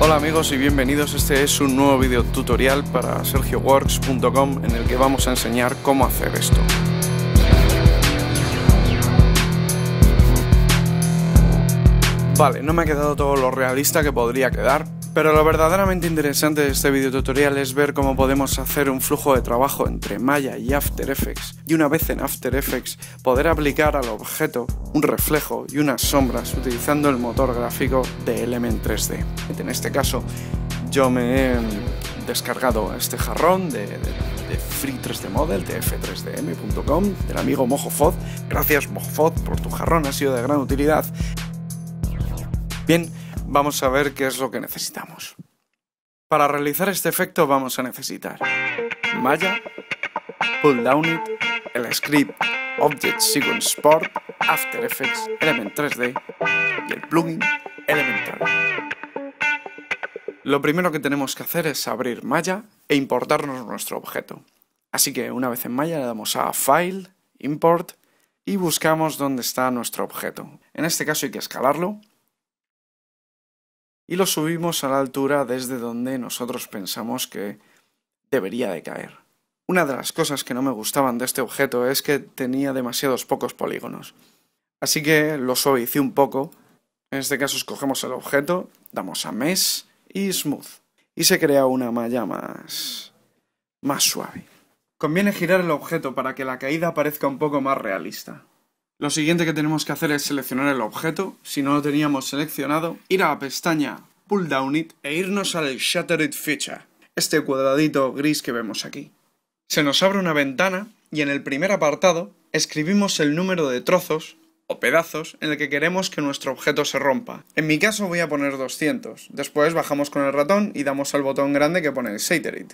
Hola amigos y bienvenidos, este es un nuevo video tutorial para sergioworks.com en el que vamos a enseñar cómo hacer esto. Vale, no me ha quedado todo lo realista que podría quedar, pero lo verdaderamente interesante de este video tutorial es ver cómo podemos hacer un flujo de trabajo entre Maya y After Effects y una vez en After Effects poder aplicar al objeto un reflejo y unas sombras utilizando el motor gráfico de Element 3D. En este caso yo me he descargado este jarrón de, Free 3D Model de f3dm.com del amigo Mojofod. Gracias Mojofod por tu jarrón, ha sido de gran utilidad. Bien, vamos a ver qué es lo que necesitamos. Para realizar este efecto vamos a necesitar Maya, Pull Down el script Object Sequence Sport, After Effects, Element 3D y el plugin Elemental. Lo primero que tenemos que hacer es abrir Maya e importarnos nuestro objeto. Así que una vez en Maya le damos a File, Import y buscamos dónde está nuestro objeto. En este caso hay que escalarlo y lo subimos a la altura desde donde nosotros pensamos que debería de caer. Una de las cosas que no me gustaban de este objeto es que tenía demasiados pocos polígonos. Así que lo suavicé un poco. En este caso escogemos el objeto, damos a Mesh y Smooth. Y se crea una malla más... más suave. Conviene girar el objeto para que la caída parezca un poco más realista. Lo siguiente que tenemos que hacer es seleccionar el objeto, si no lo teníamos seleccionado, ir a la pestaña Pull Down It e irnos al Shattered Feature, este cuadradito gris que vemos aquí. Se nos abre una ventana y en el primer apartado escribimos el número de trozos o pedazos en el que queremos que nuestro objeto se rompa. En mi caso voy a poner 200, después bajamos con el ratón y damos al botón grande que pone Shatter It.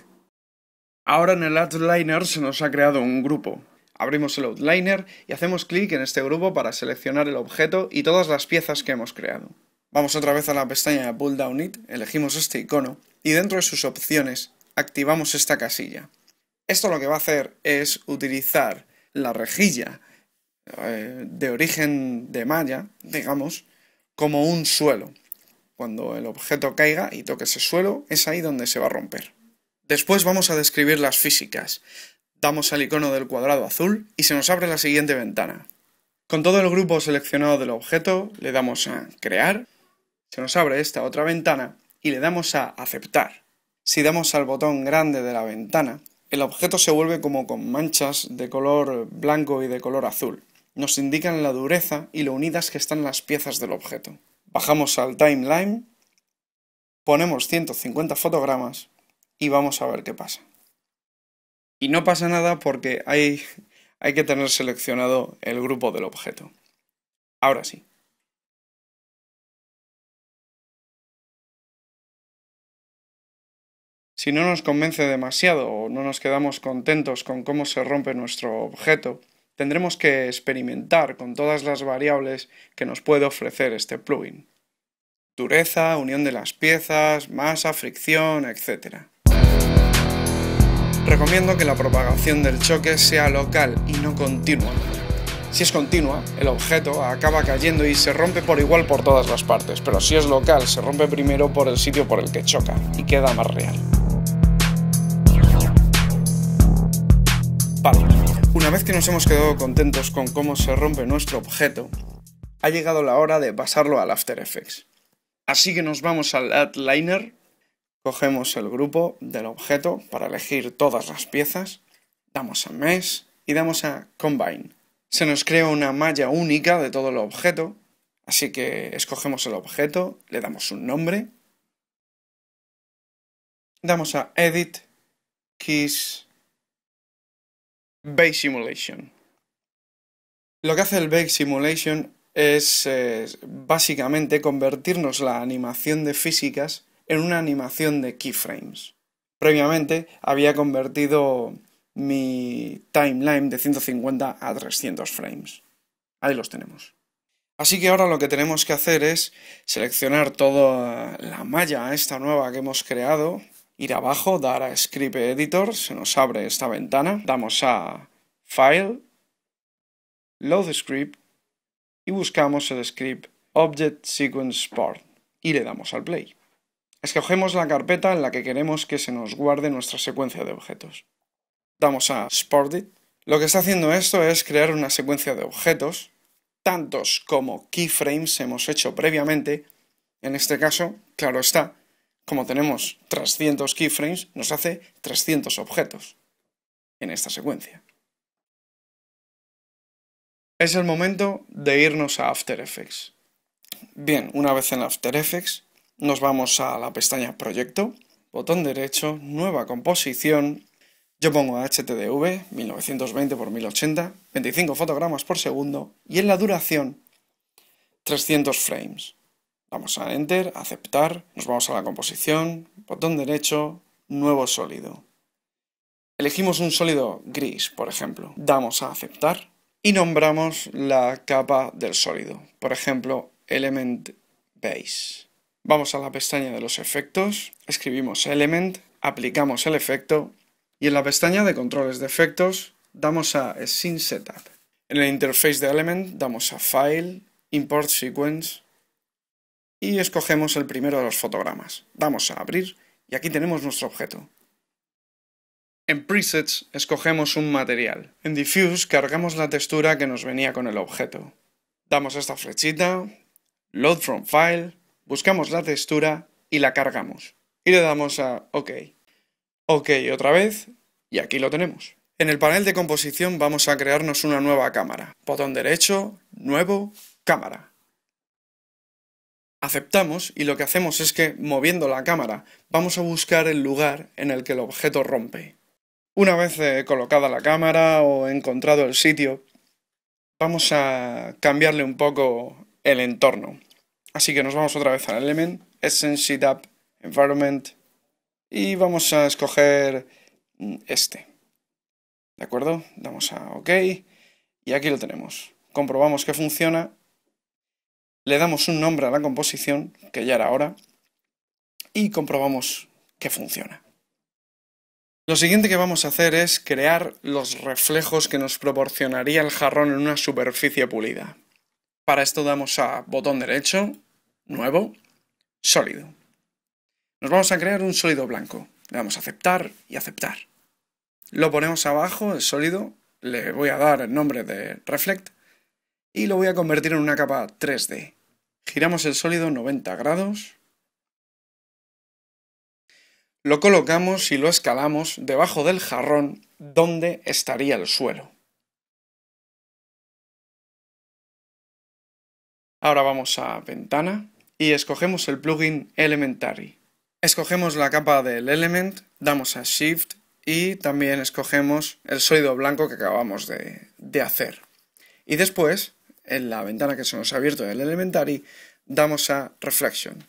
Ahora en el Outliner se nos ha creado un grupo, Abrimos el Outliner y hacemos clic en este grupo para seleccionar el objeto y todas las piezas que hemos creado. Vamos otra vez a la pestaña de Pull Down It, elegimos este icono y dentro de sus opciones activamos esta casilla. Esto lo que va a hacer es utilizar la rejilla eh, de origen de malla, digamos, como un suelo. Cuando el objeto caiga y toque ese suelo, es ahí donde se va a romper. Después vamos a describir las físicas damos al icono del cuadrado azul y se nos abre la siguiente ventana. Con todo el grupo seleccionado del objeto, le damos a Crear, se nos abre esta otra ventana y le damos a Aceptar. Si damos al botón grande de la ventana, el objeto se vuelve como con manchas de color blanco y de color azul. Nos indican la dureza y lo unidas que están las piezas del objeto. Bajamos al timeline, ponemos 150 fotogramas y vamos a ver qué pasa. Y no pasa nada porque hay, que tener seleccionado el grupo del objeto. Ahora sí. Si no nos convence demasiado o no nos quedamos contentos con cómo se rompe nuestro objeto, tendremos que experimentar con todas las variables que nos puede ofrecer este plugin. Dureza, unión de las piezas, masa, fricción, etc. Recomiendo que la propagación del choque sea local y no continua. Si es continua, el objeto acaba cayendo y se rompe por igual por todas las partes, pero si es local, se rompe primero por el sitio por el que choca y queda más real. Una vez que nos hemos quedado contentos con cómo se rompe nuestro objeto, ha llegado la hora de pasarlo al After Effects. Así que nos vamos al Adliner Cogemos el grupo del objeto para elegir todas las piezas, damos a Mesh y damos a Combine. Se nos crea una malla única de todo el objeto, así que escogemos el objeto, le damos un nombre, damos a Edit, Keys, Base Simulation. Lo que hace el Base Simulation es eh, básicamente convertirnos la animación de físicas en una animación de keyframes. Previamente había convertido mi timeline de 150 a 300 frames. Ahí los tenemos. Así que ahora lo que tenemos que hacer es seleccionar toda la malla esta nueva que hemos creado, ir abajo, dar a Script Editor, se nos abre esta ventana, damos a File, Load Script y buscamos el script Object Sequence Part y le damos al play. Escogemos la carpeta en la que queremos que se nos guarde nuestra secuencia de objetos. Damos a Sport It. Lo que está haciendo esto es crear una secuencia de objetos, tantos como keyframes hemos hecho previamente. En este caso, claro está, como tenemos 300 keyframes, nos hace 300 objetos en esta secuencia. Es el momento de irnos a After Effects. Bien, una vez en After Effects, nos vamos a la pestaña Proyecto, botón derecho, nueva composición. Yo pongo HTDV 1920x1080, 25 fotogramas por segundo y en la duración 300 frames. Vamos a Enter, aceptar, nos vamos a la composición, botón derecho, nuevo sólido. Elegimos un sólido gris, por ejemplo. Damos a aceptar y nombramos la capa del sólido. Por ejemplo, Element Base. Vamos a la pestaña de los efectos, escribimos Element, aplicamos el efecto y en la pestaña de controles de efectos damos a Scene Setup. En el interface de Element damos a File, Import Sequence y escogemos el primero de los fotogramas. Damos a Abrir y aquí tenemos nuestro objeto. En Presets escogemos un material. En Diffuse cargamos la textura que nos venía con el objeto. Damos esta flechita, Load from File buscamos la textura y la cargamos. Y le damos a OK. OK otra vez y aquí lo tenemos. En el panel de composición vamos a crearnos una nueva cámara. Botón derecho, nuevo, cámara. Aceptamos y lo que hacemos es que, moviendo la cámara, vamos a buscar el lugar en el que el objeto rompe. Una vez eh, colocada la cámara o encontrado el sitio, vamos a cambiarle un poco el entorno. Así que nos vamos otra vez al element, Essence Setup, Environment, y vamos a escoger mm, este. ¿De acuerdo? Damos a OK y aquí lo tenemos. Comprobamos que funciona. Le damos un nombre a la composición, que ya era ahora, y comprobamos que funciona. Lo siguiente que vamos a hacer es crear los reflejos que nos proporcionaría el jarrón en una superficie pulida. Para esto damos a botón derecho, nuevo, sólido. Nos vamos a crear un sólido blanco. Le damos a aceptar y aceptar. Lo ponemos abajo, el sólido, le voy a dar el nombre de Reflect y lo voy a convertir en una capa 3D. Giramos el sólido 90 grados. Lo colocamos y lo escalamos debajo del jarrón donde estaría el suelo. Ahora vamos a ventana, y escogemos el plugin Elementary. Escogemos la capa del element, damos a Shift y también escogemos el sólido blanco que acabamos de, hacer. Y después, en la ventana que se nos ha abierto del Elementary, damos a Reflection.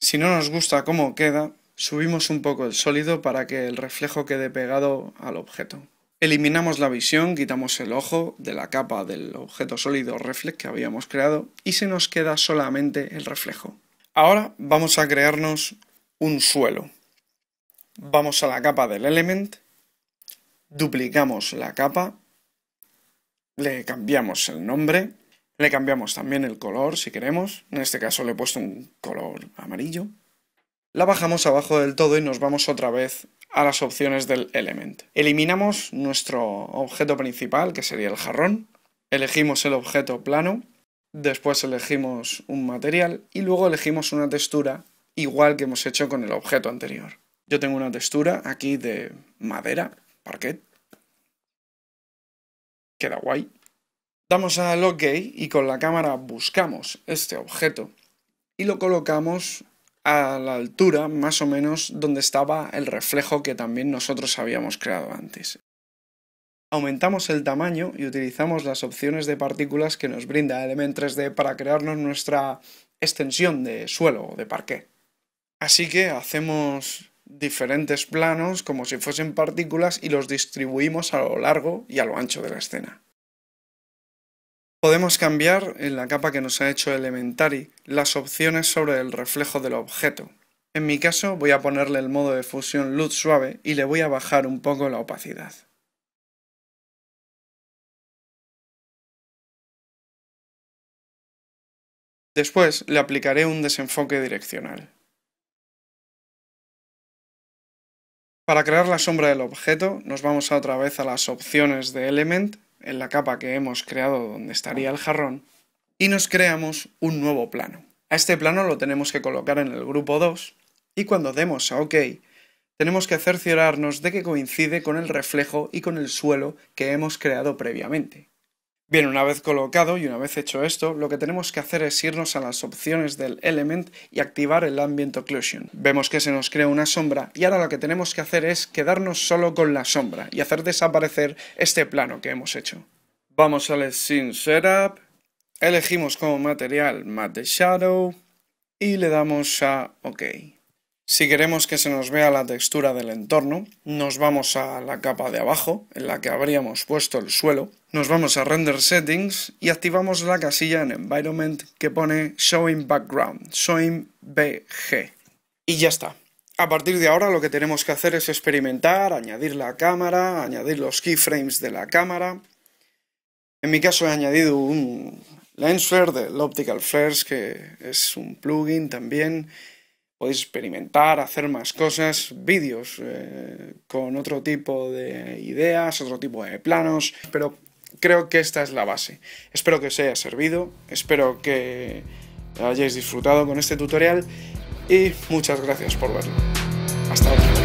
Si no nos gusta cómo queda, subimos un poco el sólido para que el reflejo quede pegado al objeto. Eliminamos la visión, quitamos el ojo de la capa del objeto sólido reflex que habíamos creado y se nos queda solamente el reflejo. Ahora vamos a crearnos un suelo. Vamos a la capa del element, duplicamos la capa, le cambiamos el nombre, le cambiamos también el color si queremos, en este caso le he puesto un color amarillo la bajamos abajo del todo y nos vamos otra vez a las opciones del element. Eliminamos nuestro objeto principal, que sería el jarrón, elegimos el objeto plano, después elegimos un material y luego elegimos una textura igual que hemos hecho con el objeto anterior. Yo tengo una textura aquí de madera, parquet. Queda guay. Damos a OK y con la cámara buscamos este objeto y lo colocamos a la altura más o menos donde estaba el reflejo que también nosotros habíamos creado antes. Aumentamos el tamaño y utilizamos las opciones de partículas que nos brinda Element 3D para crearnos nuestra extensión de suelo o de parqué. Así que hacemos diferentes planos como si fuesen partículas y los distribuimos a lo largo y a lo ancho de la escena. Podemos cambiar, en la capa que nos ha hecho Elementary, las opciones sobre el reflejo del objeto. En mi caso voy a ponerle el modo de fusión luz suave y le voy a bajar un poco la opacidad. Después le aplicaré un desenfoque direccional. Para crear la sombra del objeto nos vamos otra vez a las opciones de Element en la capa que hemos creado donde estaría el jarrón y nos creamos un nuevo plano. A este plano lo tenemos que colocar en el grupo 2 y cuando demos a OK tenemos que cerciorarnos de que coincide con el reflejo y con el suelo que hemos creado previamente. Bien, una vez colocado y una vez hecho esto, lo que tenemos que hacer es irnos a las opciones del Element y activar el Ambient Occlusion. Vemos que se nos crea una sombra y ahora lo que tenemos que hacer es quedarnos solo con la sombra y hacer desaparecer este plano que hemos hecho. Vamos al Scene Setup, elegimos como material Matte Shadow y le damos a OK. Si queremos que se nos vea la textura del entorno, nos vamos a la capa de abajo, en la que habríamos puesto el suelo, nos vamos a Render Settings y activamos la casilla en Environment que pone Showing Background, Showing BG. Y ya está. A partir de ahora lo que tenemos que hacer es experimentar, añadir la cámara, añadir los keyframes de la cámara. En mi caso he añadido un lens flare del Optical Flares, que es un plugin también, podéis experimentar, hacer más cosas, vídeos eh, con otro tipo de ideas, otro tipo de planos, pero creo que esta es la base. Espero que os haya servido, espero que hayáis disfrutado con este tutorial y muchas gracias por verlo. Hasta luego.